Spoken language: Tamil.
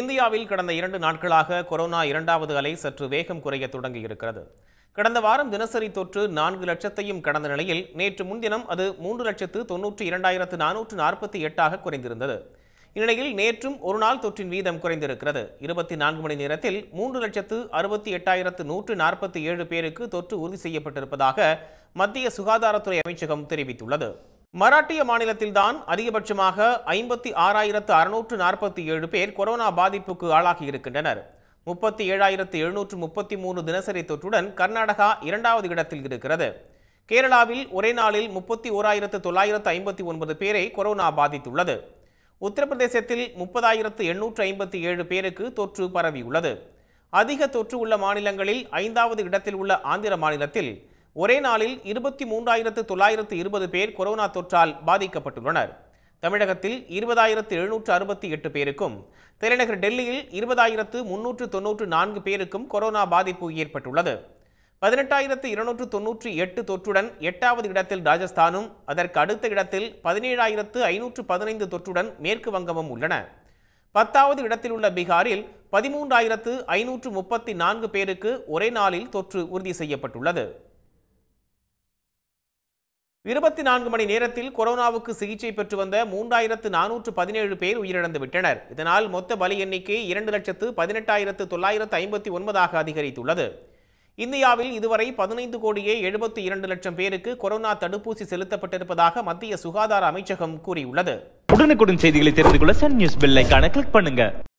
இந்தியாவில் கடந்த இரண்டு நாட்களாக கொரோனா இரண்டாவது அலை சற்று வேகம் குறைய தொடங்கியிருக்கிறது கடந்த வாரம் தினசரி தொற்று நான்கு லட்சத்தையும் கடந்த நிலையில் நேற்று முன்தினம் அது மூன்று லட்சத்து தொன்னூற்றி இரண்டாயிரத்து நானூற்று நாற்பத்தி எட்டாக குறைந்திருந்தது இந்நிலையில் நேற்றும் ஒரு நாள் தொற்றின் வீதம் குறைந்திருக்கிறது இருபத்தி நான்கு மணி நேரத்தில் மூன்று லட்சத்து அறுபத்தி எட்டாயிரத்து நூற்று நாற்பத்தி ஏழு பேருக்கு தொற்று உறுதி செய்யப்பட்டிருப்பதாக மத்திய சுகாதாரத்துறை அமைச்சகம் தெரிவித்துள்ளது மராட்டிய மாநிலத்தில்தான் அதிகபட்சமாக ஐம்பத்தி ஆறாயிரத்து அறுநூற்று நாற்பத்தி ஏழு பேர் கொரோனா பாதிப்புக்கு ஆளாகி இருக்கின்றனர் முப்பத்தி ஏழாயிரத்து எழுநூற்று முப்பத்தி மூணு தினசரி தொற்றுடன் கர்நாடகா இரண்டாவது இடத்தில் இருக்கிறது கேரளாவில் ஒரே நாளில் முப்பத்தி ஓராயிரத்து தொள்ளாயிரத்து ஐம்பத்தி ஒன்பது பேரை கொரோனா பாதித்துள்ளது உத்தரப்பிரதேசத்தில் முப்பதாயிரத்து எண்ணூற்று ஐம்பத்தி ஏழு பேருக்கு தொற்று பரவியுள்ளது அதிக தொற்று உள்ள மாநிலங்களில் ஐந்தாவது இடத்தில் உள்ள ஆந்திர மாநிலத்தில் ஒரே நாளில் இருபத்தி மூன்றாயிரத்து தொள்ளாயிரத்து இருபது பேர் கொரோனா தொற்றால் பாதிக்கப்பட்டுள்ளனர் தமிழகத்தில் இருபதாயிரத்து எழுநூற்று அறுபத்தி எட்டு பேருக்கும் தலைநகர் டெல்லியில் இருபதாயிரத்து முன்னூற்று தொன்னூற்று நான்கு பேருக்கும் கொரோனா பாதிப்பு ஏற்பட்டுள்ளது பதினெட்டாயிரத்து இருநூற்று தொன்னூற்றி எட்டு தொற்றுடன் எட்டாவது இடத்தில் ராஜஸ்தானும் அதற்கு அடுத்த இடத்தில் பதினேழாயிரத்து ஐநூற்று பதினைந்து தொற்றுடன் மேற்கு வங்கமும் உள்ளன பத்தாவது இடத்தில் உள்ள பீகாரில் பதிமூன்றாயிரத்து ஐநூற்று முப்பத்தி நான்கு பேருக்கு ஒரே நாளில் தொற்று உறுதி செய்யப்பட்டுள்ளது இருபத்தி நான்கு மணி நேரத்தில் கொரோனாவுக்கு சிகிச்சை பெற்று வந்த மூன்றாயிரத்து நானூற்று பதினேழு பேர் உயிரிழந்து விட்டனர் இதனால் மொத்த பலி எண்ணிக்கை இரண்டு லட்சத்து பதினெட்டாயிரத்து தொள்ளாயிரத்து ஐம்பத்தி ஒன்பதாக அதிகரித்துள்ளது இந்தியாவில் இதுவரை பதினைந்து கோடியே எழுபத்தி இரண்டு லட்சம் பேருக்கு கொரோனா தடுப்பூசி செலுத்தப்பட்டிருப்பதாக மத்திய சுகாதார அமைச்சகம் கூறியுள்ளது உடனுக்குடன் செய்திகளை தெரிந்து கொள்ள சன் நியூஸ் பெல்லைக்கான கிளிக் பண்ணுங்க